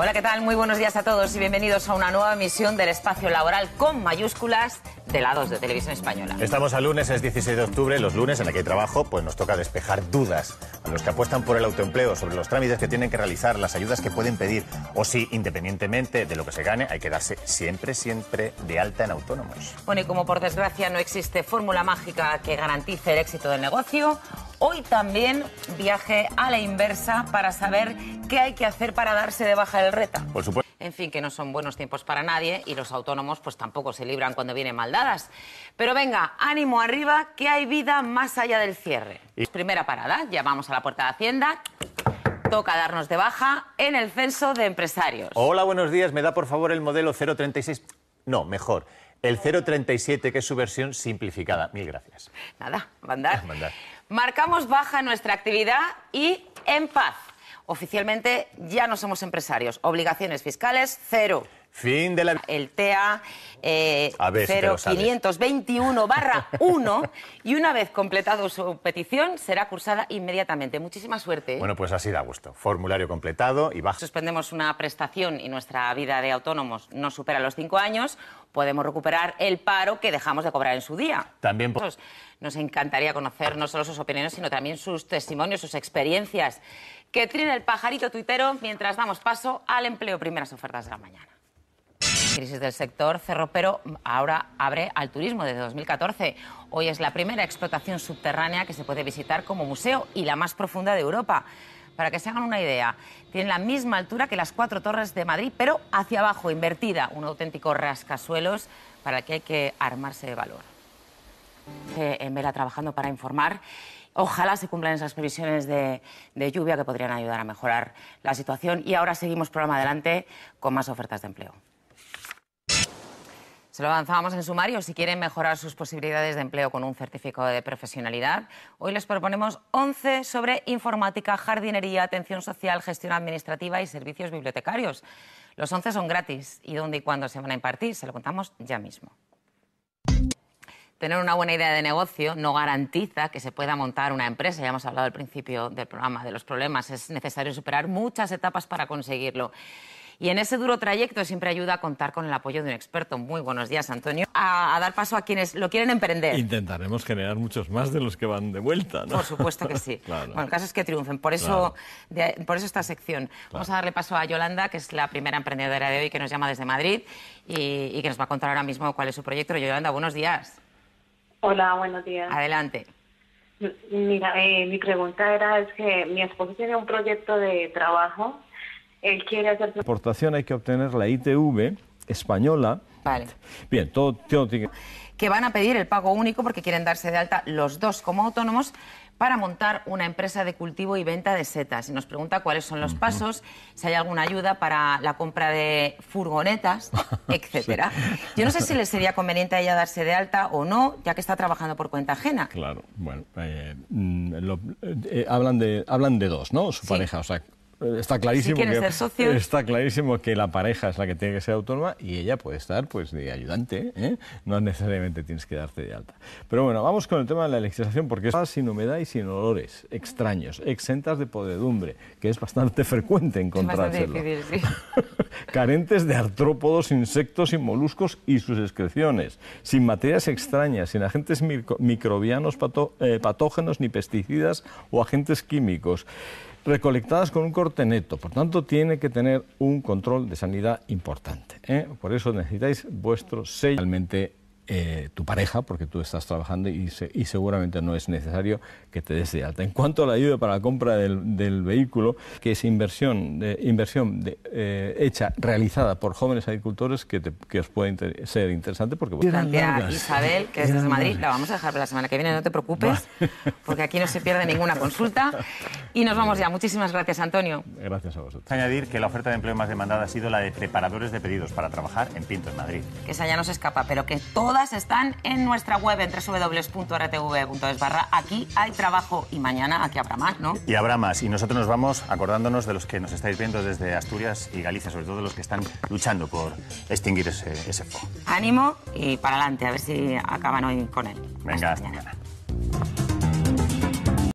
Hola, ¿qué tal? Muy buenos días a todos y bienvenidos a una nueva emisión del espacio laboral con mayúsculas de la 2 de Televisión Española. Estamos a lunes, es 16 de octubre, los lunes en el que hay trabajo, pues nos toca despejar dudas a los que apuestan por el autoempleo sobre los trámites que tienen que realizar, las ayudas que pueden pedir o si, independientemente de lo que se gane, hay que darse siempre, siempre de alta en autónomos. Bueno, y como por desgracia no existe fórmula mágica que garantice el éxito del negocio, Hoy también viaje a la inversa para saber qué hay que hacer para darse de baja el reta. Por supuesto. En fin, que no son buenos tiempos para nadie y los autónomos pues tampoco se libran cuando vienen maldadas. Pero venga, ánimo arriba, que hay vida más allá del cierre. Primera parada, ya vamos a la puerta de Hacienda toca darnos de baja en el censo de empresarios. Hola, buenos días. ¿Me da por favor el modelo 036? No, mejor. El 037, que es su versión simplificada. Mil gracias. Nada, mandar. Marcamos baja nuestra actividad y en paz. Oficialmente ya no somos empresarios. Obligaciones fiscales cero. Fin de la... El TEA eh, 0521 1 y una vez completado su petición será cursada inmediatamente. Muchísima suerte. Bueno, pues así da gusto. Formulario completado y baja. Suspendemos una prestación y nuestra vida de autónomos no supera los cinco años. Podemos recuperar el paro que dejamos de cobrar en su día. También nos encantaría conocer no solo sus opiniones, sino también sus testimonios, sus experiencias. Que trine el pajarito tuitero mientras damos paso al empleo primeras ofertas de la mañana crisis del sector cerró, pero ahora abre al turismo desde 2014. Hoy es la primera explotación subterránea que se puede visitar como museo y la más profunda de Europa. Para que se hagan una idea, tiene la misma altura que las cuatro torres de Madrid, pero hacia abajo, invertida, un auténtico rascasuelos para el que hay que armarse de valor. En Vela trabajando para informar. Ojalá se cumplan esas previsiones de, de, lluvia que podrían ayudar a mejorar la situación. Y ahora seguimos programa adelante con más ofertas de empleo. Se lo avanzábamos en sumario. Si quieren mejorar sus posibilidades de empleo con un certificado de profesionalidad, hoy les proponemos 11 sobre informática, jardinería, atención social, gestión administrativa y servicios bibliotecarios. Los 11 son gratis y dónde y cuándo se van a impartir se lo contamos ya mismo. Tener una buena idea de negocio no garantiza que se pueda montar una empresa. Ya hemos hablado al principio del programa de los problemas. Es necesario superar muchas etapas para conseguirlo. Y en ese duro trayecto siempre ayuda a contar con el apoyo de un experto. Muy buenos días, Antonio. A, dar paso a quienes lo quieren emprender. Intentaremos generar muchos más de los que van de vuelta, ¿no? Por supuesto que sí. Bueno, el caso es que triunfen. Por eso, por eso esta sección. Vamos a darle paso a Yolanda, que es la primera emprendedora de hoy que nos llama desde Madrid y, que nos va a contar ahora mismo cuál es su proyecto. Yolanda, buenos días. Hola, buenos días. Adelante. Mira, eh, mi pregunta era, es que mi esposo tiene un proyecto de trabajo ...el quiere hacer hay que obtener la ITV española. Vale. Bien, todo, tiene que van a pedir el pago único porque quieren darse de alta los dos como autónomos para montar una empresa de cultivo y venta de setas. Y nos pregunta cuáles son los pasos, si hay alguna ayuda para la compra de furgonetas, etcétera. Yo no sé si le sería conveniente a ella darse de alta o no, ya que está trabajando por cuenta ajena. Claro, bueno, eh, mm, eh, eh, hablan, de, hablan de dos, ¿no? Su pareja, o sea, Está clarísimo, que, está clarísimo que la pareja es la que tiene que ser autónoma y ella puede estar pues de ayudante, ¿eh? no necesariamente tienes que darte de alta. Pero bueno, vamos con el tema de la electrización porque es sin humedad y sin olores extraños, exentas de podredumbre, que es bastante frecuente encontrárselo. Carentes de artrópodos, insectos y moluscos y sus excreciones, sin materias extrañas, sin agentes microbianos, eh, patógenos ni pesticidas o agentes químicos recolectadas con un corte neto. Por tanto, tiene que tener un control de sanidad importante. ¿eh? Por eso necesitáis vuestro sello eh, tu pareja, porque tú estás trabajando y, seguramente no es necesario que te des de alta. En cuanto a la ayuda para la compra del, vehículo, que es inversión, de, inversión eh, hecha, realizada por jóvenes agricultores, que, que os puede ser interesante porque... Gracias, Isabel, que es de Madrid, la vamos a dejar para la semana que viene, no te preocupes, porque aquí no se pierde ninguna consulta. Y nos vamos ya. Muchísimas gracias, Antonio. Gracias a vosotros. Añadir que la oferta de empleo más demandada ha sido la de preparadores de pedidos para trabajar en Pinto, en Madrid. Que esa ya no se escapa, pero que toda están en nuestra web en www.rtv.es aquí hay trabajo y mañana aquí habrá más, ¿no? Y habrá más. Y nosotros nos vamos acordándonos de los que nos estáis viendo desde Asturias y Galicia, sobre todo de los que están luchando por extinguir ese, ese fuego. Ánimo y para adelante, a ver si acaban hoy con él. Venga, mañana.